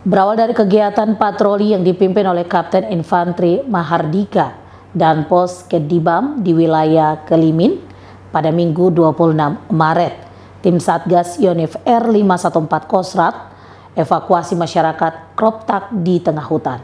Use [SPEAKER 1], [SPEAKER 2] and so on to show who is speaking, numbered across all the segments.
[SPEAKER 1] berawal dari kegiatan patroli yang dipimpin oleh Kapten Infanteri Mahardika dan Pos Kedibam di wilayah Kelimin pada Minggu 26 Maret. Tim Satgas Yonif R514 Kosrat evakuasi masyarakat Kroptak di tengah hutan.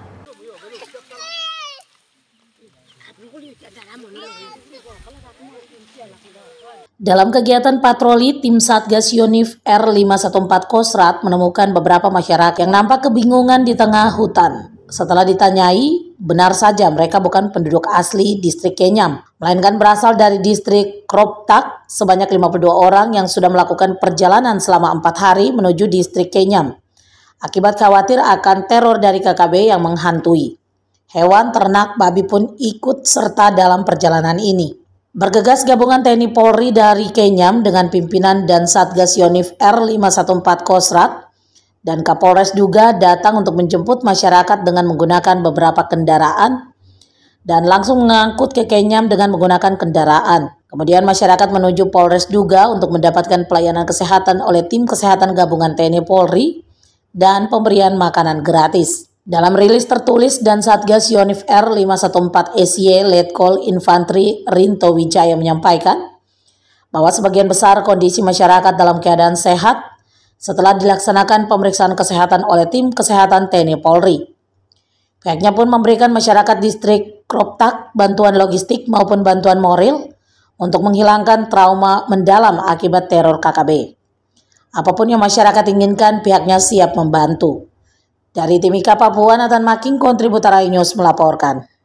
[SPEAKER 1] Dalam kegiatan patroli, tim Satgas Yonif R514 Kosrat menemukan beberapa masyarakat yang nampak kebingungan di tengah hutan. Setelah ditanyai, benar saja mereka bukan penduduk asli distrik Kenyam, melainkan berasal dari distrik Kroptak sebanyak 52 orang yang sudah melakukan perjalanan selama empat hari menuju distrik Kenyam. Akibat khawatir akan teror dari KKB yang menghantui. Hewan ternak babi pun ikut serta dalam perjalanan ini. Bergegas gabungan TNI Polri dari Kenyam dengan pimpinan dan Satgas Yonif R514 Kosrat dan Kapolres juga datang untuk menjemput masyarakat dengan menggunakan beberapa kendaraan dan langsung mengangkut ke Kenyam dengan menggunakan kendaraan. Kemudian masyarakat menuju Polres juga untuk mendapatkan pelayanan kesehatan oleh tim kesehatan gabungan TNI Polri dan pemberian makanan gratis. Dalam rilis tertulis dan Satgas Yonif R514 SY Letkol Infantri Rinto Wijaya menyampaikan bahwa sebagian besar kondisi masyarakat dalam keadaan sehat setelah dilaksanakan pemeriksaan kesehatan oleh tim kesehatan TNI Polri. Pihaknya pun memberikan masyarakat distrik Kroptak bantuan logistik maupun bantuan moral untuk menghilangkan trauma mendalam akibat teror KKB. Apapun yang masyarakat inginkan, pihaknya siap membantu. Dari Timika Papua, Nathan Making, kontributor iNews melaporkan.